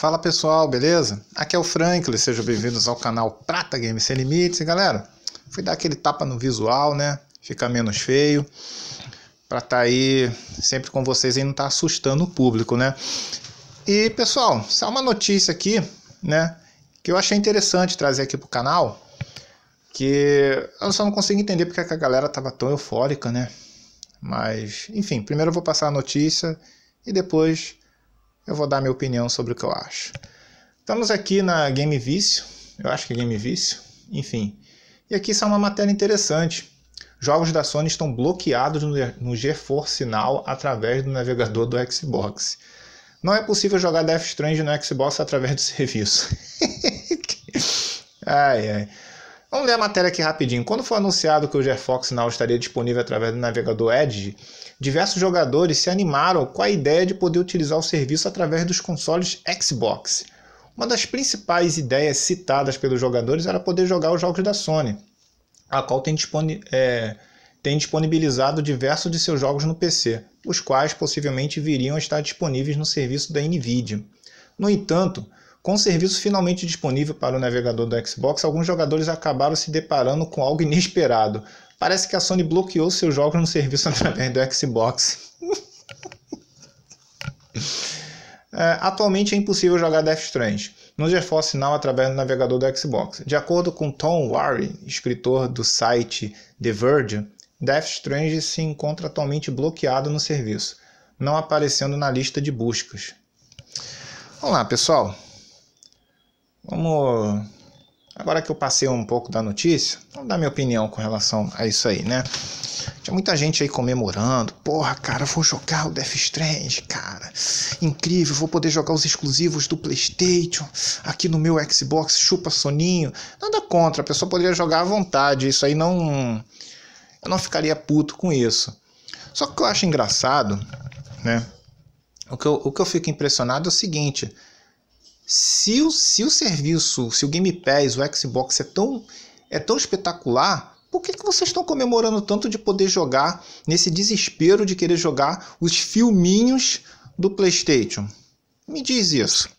Fala pessoal, beleza? Aqui é o Franklin, sejam bem-vindos ao canal Prata Games Sem Limites. E, galera, fui dar aquele tapa no visual, né? Ficar menos feio. Pra estar tá aí sempre com vocês e não estar tá assustando o público, né? E pessoal, só uma notícia aqui, né? Que eu achei interessante trazer aqui pro canal. Que eu só não consigo entender porque é a galera tava tão eufórica, né? Mas, enfim, primeiro eu vou passar a notícia e depois eu vou dar minha opinião sobre o que eu acho. Estamos aqui na Game Vício, eu acho que é Game Vício, enfim. E aqui está uma matéria interessante. Jogos da Sony estão bloqueados no GeForce Now através do navegador do Xbox. Não é possível jogar Death Stranding no Xbox através do serviço. ai, ai. Vamos ler a matéria aqui rapidinho. Quando foi anunciado que o GeForce Now estaria disponível através do navegador Edge, diversos jogadores se animaram com a ideia de poder utilizar o serviço através dos consoles Xbox. Uma das principais ideias citadas pelos jogadores era poder jogar os jogos da Sony, a qual tem, disponi é, tem disponibilizado diversos de seus jogos no PC, os quais possivelmente viriam a estar disponíveis no serviço da Nvidia. No entanto, com o serviço finalmente disponível para o navegador do Xbox, alguns jogadores acabaram se deparando com algo inesperado, Parece que a Sony bloqueou seus jogos no serviço através do Xbox. é, atualmente é impossível jogar Death Strange no GeForce Now através do navegador do Xbox. De acordo com Tom Warren, escritor do site The Verge, Death Strange se encontra atualmente bloqueado no serviço, não aparecendo na lista de buscas. Vamos lá, pessoal. Vamos Agora que eu passei um pouco da notícia, vamos dar minha opinião com relação a isso aí, né? Tinha muita gente aí comemorando. Porra, cara, vou jogar o Death Strange, cara. Incrível, vou poder jogar os exclusivos do PlayStation aqui no meu Xbox, chupa soninho. Nada contra, a pessoa poderia jogar à vontade. Isso aí não. Eu não ficaria puto com isso. Só que o que eu acho engraçado, né? O que eu, o que eu fico impressionado é o seguinte se o, se o serviço, se o Game Pass, o Xbox é tão, é tão espetacular, por que, que vocês estão comemorando tanto de poder jogar nesse desespero de querer jogar os filminhos do PlayStation? Me diz isso.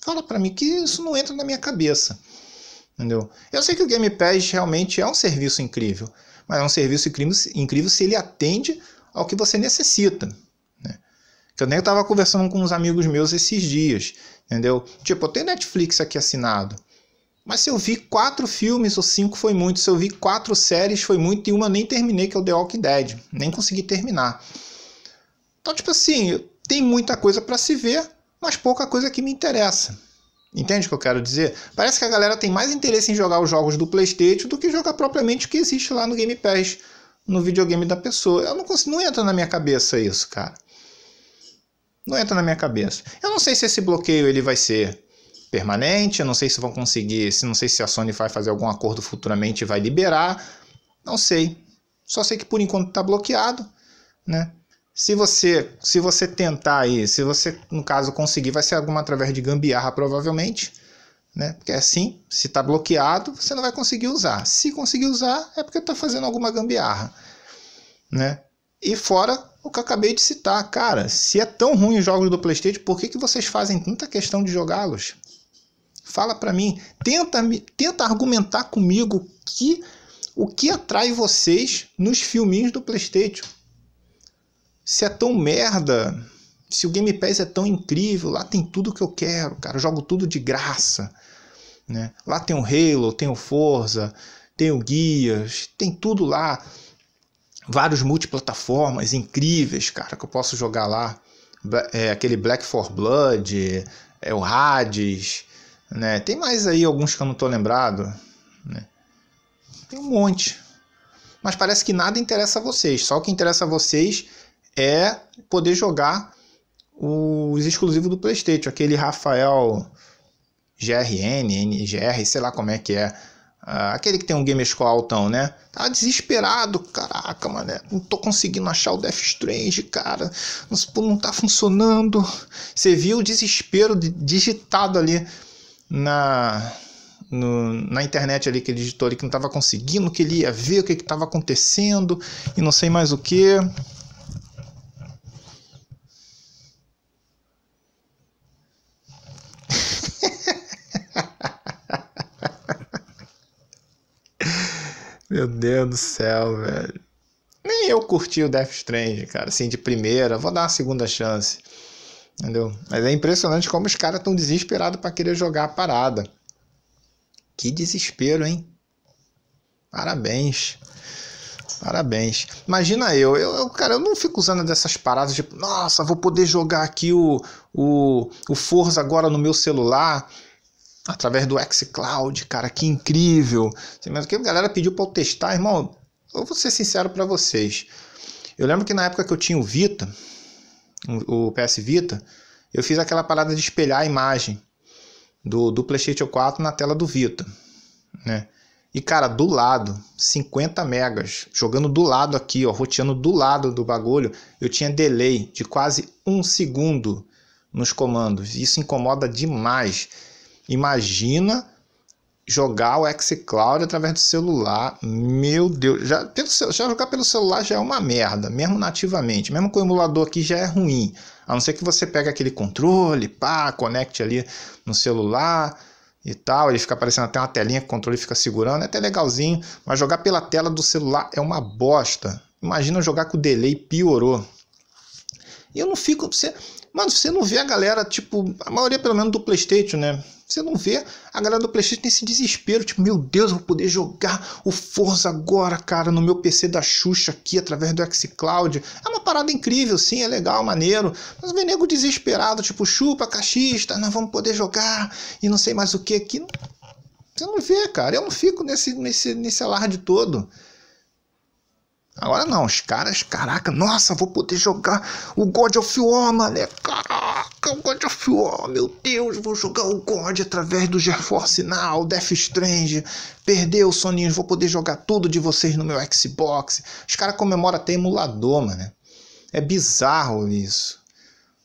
Fala para mim que isso não entra na minha cabeça. Entendeu? Eu sei que o Game Pass realmente é um serviço incrível, mas é um serviço incrível se ele atende ao que você necessita. Eu nem tava conversando com uns amigos meus esses dias, entendeu? Tipo, eu tenho Netflix aqui assinado. Mas se eu vi quatro filmes ou cinco foi muito, se eu vi quatro séries foi muito e uma nem terminei, que é o The Walking Dead. Nem consegui terminar. Então, tipo assim, tem muita coisa para se ver, mas pouca coisa que me interessa. Entende o que eu quero dizer? Parece que a galera tem mais interesse em jogar os jogos do PlayStation do que jogar propriamente o que existe lá no Game Pass, no videogame da pessoa. Eu não consigo, não entra na minha cabeça isso, cara. Não entra na minha cabeça. Eu não sei se esse bloqueio ele vai ser permanente, eu não sei se vão conseguir, se não sei se a Sony vai fazer algum acordo futuramente e vai liberar, não sei. Só sei que por enquanto está bloqueado, né? Se você, se você tentar aí, se você no caso conseguir, vai ser alguma através de gambiarra provavelmente, né? Porque assim, se está bloqueado, você não vai conseguir usar. Se conseguir usar, é porque está fazendo alguma gambiarra, né? E fora o que eu acabei de citar, cara, se é tão ruim os jogos do PlayStation, por que, que vocês fazem tanta questão de jogá-los? Fala para mim, tenta, tenta argumentar comigo que o que atrai vocês nos filminhos do PlayStation. Se é tão merda, se o Game Pass é tão incrível, lá tem tudo que eu quero, cara, eu jogo tudo de graça, né? Lá tem o Halo, tem o Forza, tem o Guias, tem tudo lá vários multiplataformas incríveis, cara, que eu posso jogar lá. É, aquele Black for Blood, é o Hades, né? Tem mais aí alguns que eu não tô lembrado, né? Tem um monte. Mas parece que nada interessa a vocês. Só o que interessa a vocês é poder jogar os exclusivos do PlayStation, aquele Rafael GRN, NGR, sei lá como é que é ah, aquele que tem um gamerscore altão, né? Tá desesperado, caraca, mano. Não tô conseguindo achar o Death Strange, cara. Nossa, não tá funcionando. Você viu o desespero digitado ali na no, na internet ali que ele digitou ali que não tava conseguindo, que ele ia ver o que que tava acontecendo e não sei mais o que. Meu Deus do céu, velho. Nem eu curti o Death Strange, cara, assim, de primeira. Vou dar uma segunda chance. Entendeu? Mas é impressionante como os caras estão desesperados para querer jogar a parada. Que desespero, hein? Parabéns. Parabéns. Imagina eu, eu, cara, eu não fico usando dessas paradas de, nossa, vou poder jogar aqui o, o, o Forza agora no meu celular através do xCloud, cara, que incrível. Mas o que a galera pediu para eu testar, irmão? Eu vou ser sincero para vocês. Eu lembro que na época que eu tinha o Vita, o PS Vita, eu fiz aquela parada de espelhar a imagem do, do PlayStation 4 na tela do Vita, né? E cara, do lado, 50 megas, jogando do lado aqui, ó, roteando do lado do bagulho, eu tinha delay de quase um segundo nos comandos. Isso incomoda demais. Imagina jogar o xCloud através do celular. Meu Deus, já, pelo, já jogar pelo celular já é uma merda, mesmo nativamente. Mesmo com o emulador aqui já é ruim. A não ser que você pegue aquele controle, pá, conecte ali no celular e tal, ele fica aparecendo até uma telinha que o controle fica segurando, é até legalzinho, mas jogar pela tela do celular é uma bosta. Imagina jogar com o delay piorou. E eu não fico. Você, mano, você não vê a galera, tipo, a maioria pelo menos do PlayStation, né? Você não vê a galera do PlayStation nesse desespero, tipo, meu Deus, vou poder jogar o Forza agora, cara, no meu PC da Xuxa aqui, através do xCloud. É uma parada incrível, sim, é legal, maneiro. Mas o nego desesperado, tipo, chupa, cachista, nós vamos poder jogar e não sei mais o que aqui. Você não vê, cara. Eu não fico nesse, nesse, nesse alarde todo. Agora não, os caras, caraca, nossa, vou poder jogar o God of War, mané. Caraca, o God of War, meu Deus, vou jogar o God através do GeForce Now, Death Strange. Perdeu, soninho, vou poder jogar tudo de vocês no meu Xbox. Os caras comemoram até emulador, mané. É bizarro isso.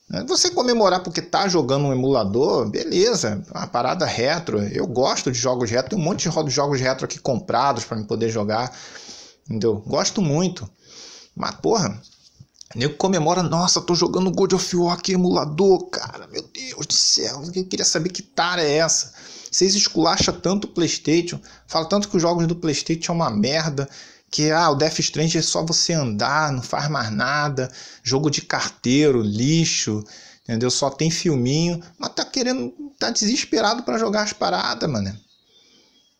Né? Você comemorar porque tá jogando um emulador, beleza, é uma parada retro. Eu gosto de jogos retro, tem um monte de jogos retro aqui comprados para me poder jogar. Entendeu? Gosto muito. Mas, porra, nego comemora, nossa, tô jogando God of War aqui, emulador, cara. Meu Deus do céu, eu queria saber que tara é essa. Vocês esculacham tanto o Playstation, falam tanto que os jogos do Playstation é uma merda, que ah, o Death Strange é só você andar, não faz mais nada, jogo de carteiro, lixo, entendeu? Só tem filminho, mas tá querendo, tá desesperado para jogar as paradas, mano.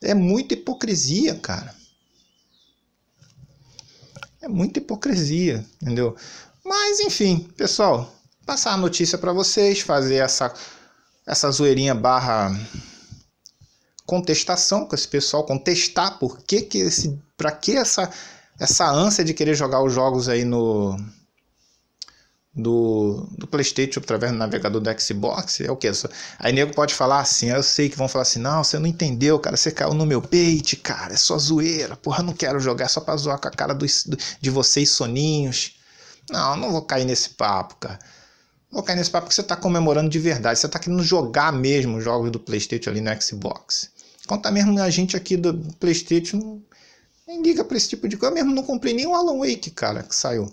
É muita hipocrisia, cara. É muita hipocrisia, entendeu? Mas enfim, pessoal, passar a notícia para vocês, fazer essa essa zoeirinha barra contestação com esse pessoal, contestar por que que esse, para que essa essa ânsia de querer jogar os jogos aí no do, do PlayStation através do navegador do Xbox, é o que? Aí nego pode falar assim, eu sei que vão falar assim, não, você não entendeu, cara, você caiu no meu peito, cara, é só zoeira, porra, não quero jogar só pra zoar com a cara dos, de vocês soninhos. Não, não vou cair nesse papo, cara. vou cair nesse papo porque você tá comemorando de verdade, você tá querendo jogar mesmo os jogos do PlayStation ali no Xbox. Conta mesmo a gente aqui do PlayStation, nem liga pra esse tipo de coisa, eu mesmo não comprei nem o Alan Wake, cara, que saiu.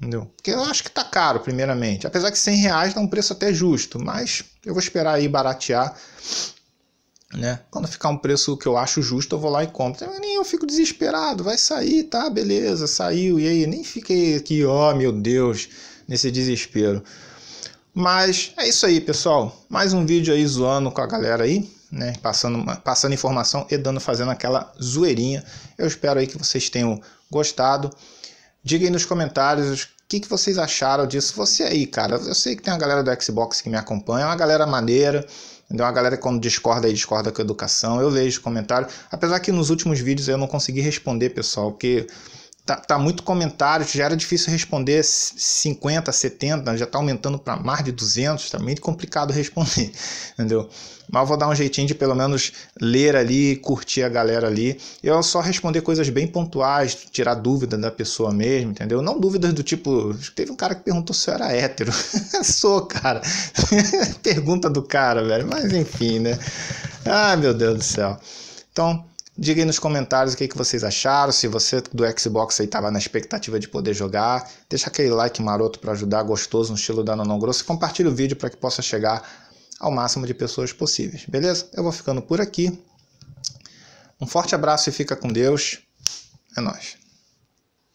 Entendeu? Porque eu acho que tá caro, primeiramente. Apesar que 100 reais dá um preço até justo, mas eu vou esperar aí baratear. Né? Quando ficar um preço que eu acho justo, eu vou lá e compro. Eu nem eu fico desesperado, vai sair, tá? Beleza, saiu, e aí? Nem fiquei aqui, ó, oh, meu Deus, nesse desespero. Mas é isso aí, pessoal. Mais um vídeo aí zoando com a galera aí, né? Passando, passando informação e dando, fazendo aquela zoeirinha. Eu espero aí que vocês tenham gostado. Diga aí nos comentários o que, que vocês acharam disso. Você aí, cara, eu sei que tem uma galera do Xbox que me acompanha, é uma galera maneira, então uma galera quando discorda aí discorda com a educação. Eu leio os comentários, apesar que nos últimos vídeos eu não consegui responder, pessoal, porque tá, tá muito comentário, já era difícil responder 50, 70, já tá aumentando para mais de 200, tá meio complicado responder, entendeu? Mas eu vou dar um jeitinho de pelo menos ler ali, curtir a galera ali. Eu só responder coisas bem pontuais, tirar dúvida da pessoa mesmo, entendeu? Não dúvidas do tipo, teve um cara que perguntou se eu era hétero. Sou, cara. Pergunta do cara, velho. Mas enfim, né? Ah, meu Deus do céu. Então, Diga aí nos comentários o que, que vocês acharam, se você do Xbox aí estava na expectativa de poder jogar. Deixa aquele like maroto para ajudar, gostoso, no estilo da Nonão Grosso. Compartilhe o vídeo para que possa chegar ao máximo de pessoas possíveis, beleza? Eu vou ficando por aqui. Um forte abraço e fica com Deus. É nóis.